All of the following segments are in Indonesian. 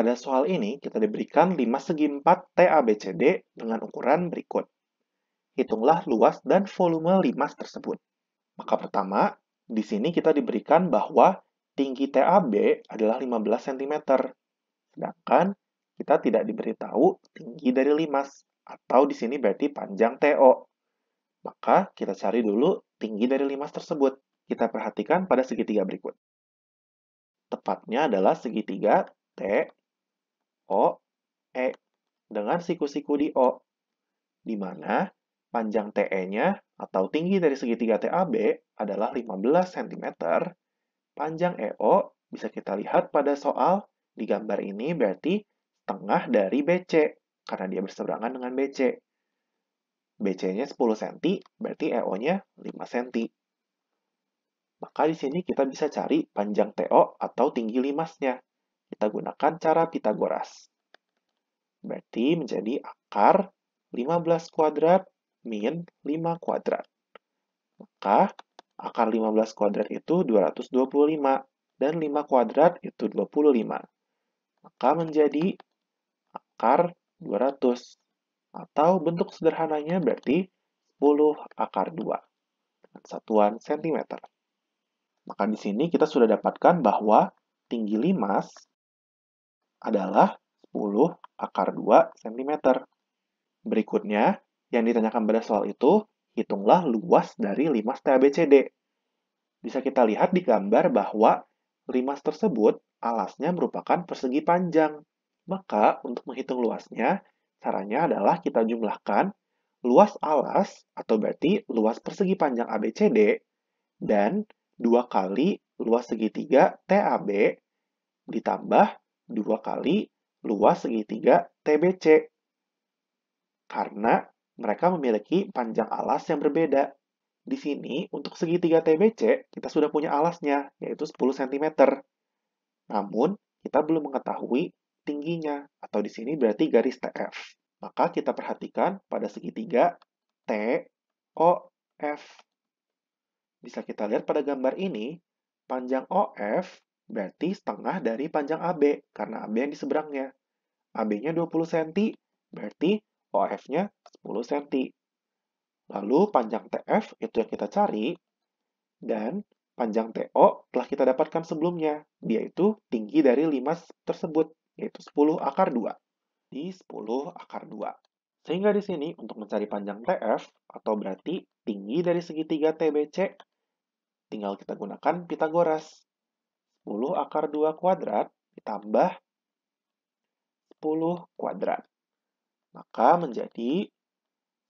Pada soal ini, kita diberikan 5 segi 4 TABCD dengan ukuran berikut. Hitunglah luas dan volume limas tersebut. Maka pertama, di sini kita diberikan bahwa tinggi TAB adalah 15 cm. Sedangkan kita tidak diberitahu tinggi dari limas, atau di sini berarti panjang TO. Maka kita cari dulu tinggi dari limas tersebut. Kita perhatikan pada segitiga berikut. Tepatnya adalah segitiga T O, E dengan siku-siku di O, di mana panjang TE-nya atau tinggi dari segitiga TAB adalah 15 cm, panjang EO bisa kita lihat pada soal di gambar ini berarti setengah dari BC, karena dia berseberangan dengan BC. BC-nya 10 cm, berarti EO-nya 5 cm. Maka di sini kita bisa cari panjang TO atau tinggi limasnya. Kita gunakan cara Pitagoras. Berarti menjadi akar 15 kuadrat min 5 kuadrat. Maka akar 15 kuadrat itu 225 dan 5 kuadrat itu 25. Maka menjadi akar 200 atau bentuk sederhananya berarti 10 akar 2 dengan satuan sentimeter. Maka di sini kita sudah dapatkan bahwa tinggi limas adalah 10 akar 2 cm. Berikutnya, yang ditanyakan pada soal itu, hitunglah luas dari limas TABCD. Bisa kita lihat di gambar bahwa limas tersebut alasnya merupakan persegi panjang. Maka, untuk menghitung luasnya, caranya adalah kita jumlahkan luas alas, atau berarti luas persegi panjang ABCD, dan dua kali luas segitiga TAB ditambah dua kali luas segitiga TBC karena mereka memiliki panjang alas yang berbeda. Di sini, untuk segitiga TBC, kita sudah punya alasnya, yaitu 10 cm. Namun, kita belum mengetahui tingginya, atau di sini berarti garis TF. Maka kita perhatikan pada segitiga TOF. Bisa kita lihat pada gambar ini, panjang OF berarti setengah dari panjang AB, karena AB yang di seberangnya. AB-nya 20 cm, berarti OF-nya 10 cm. Lalu panjang TF itu yang kita cari, dan panjang TO telah kita dapatkan sebelumnya, yaitu tinggi dari 5 tersebut, yaitu 10 akar 2. Di 10 akar 2. Sehingga di sini untuk mencari panjang TF, atau berarti tinggi dari segitiga TBC, tinggal kita gunakan Pitagoras. 10 akar 2 kuadrat ditambah 10 kuadrat. Maka menjadi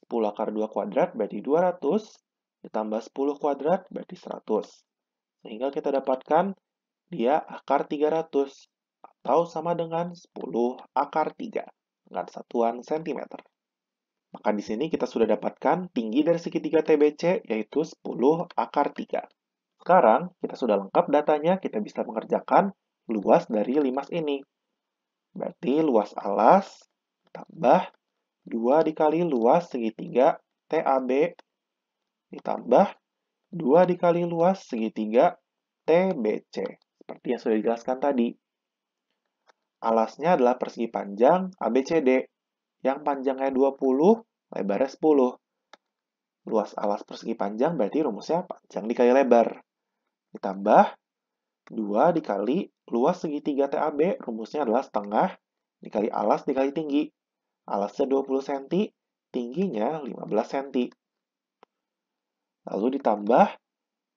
10 akar 2 kuadrat berarti 200 ditambah 10 kuadrat berarti 100. Sehingga kita dapatkan dia akar 300 atau sama dengan 10 akar 3 dengan satuan sentimeter. Maka di sini kita sudah dapatkan tinggi dari segitiga TBC yaitu 10 akar 3. Sekarang, kita sudah lengkap datanya, kita bisa mengerjakan luas dari limas ini. Berarti luas alas tambah 2 dikali luas segitiga TAB ditambah 2 dikali luas segitiga TBC. Seperti yang sudah dijelaskan tadi. Alasnya adalah persegi panjang ABCD yang panjangnya 20, lebarnya 10. Luas alas persegi panjang berarti rumusnya panjang dikali lebar. Ditambah 2 dikali luas segitiga TAB, rumusnya adalah setengah dikali alas dikali tinggi. Alasnya 20 cm, tingginya 15 cm. Lalu ditambah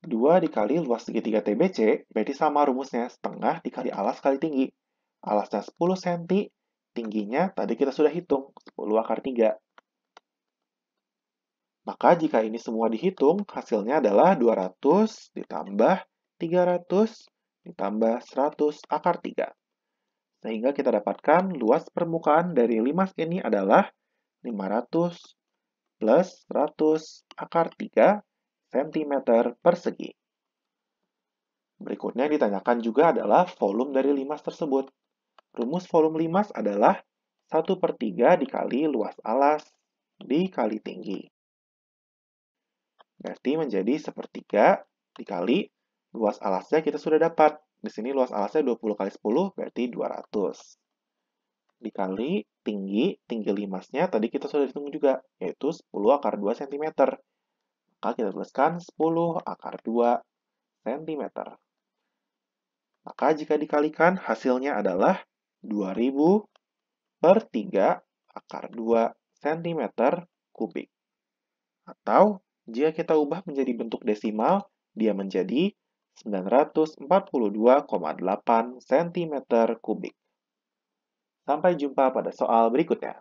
2 dikali luas segitiga TBC, berarti sama rumusnya, setengah dikali alas kali tinggi. Alasnya 10 cm, tingginya tadi kita sudah hitung, 10 akar 3. Maka jika ini semua dihitung, hasilnya adalah 200 ditambah 300 ditambah 100 akar 3. Sehingga kita dapatkan luas permukaan dari limas ini adalah 500 plus 100 akar 3 cm persegi. Berikutnya yang ditanyakan juga adalah volume dari limas tersebut. Rumus volume limas adalah 1 per 3 dikali luas alas dikali tinggi. Berarti menjadi sepertiga dikali luas alasnya kita sudah dapat. Di sini luas alasnya 20 kali 10 berarti 200. Dikali tinggi, tinggi limasnya tadi kita sudah hitung juga, yaitu 10 akar 2 cm. Maka kita tuliskan 10 akar 2 cm. Maka jika dikalikan hasilnya adalah 2000 per 3 akar 2 cm kubik atau jika kita ubah menjadi bentuk desimal, dia menjadi 942,8 cm kubik. Sampai jumpa pada soal berikutnya.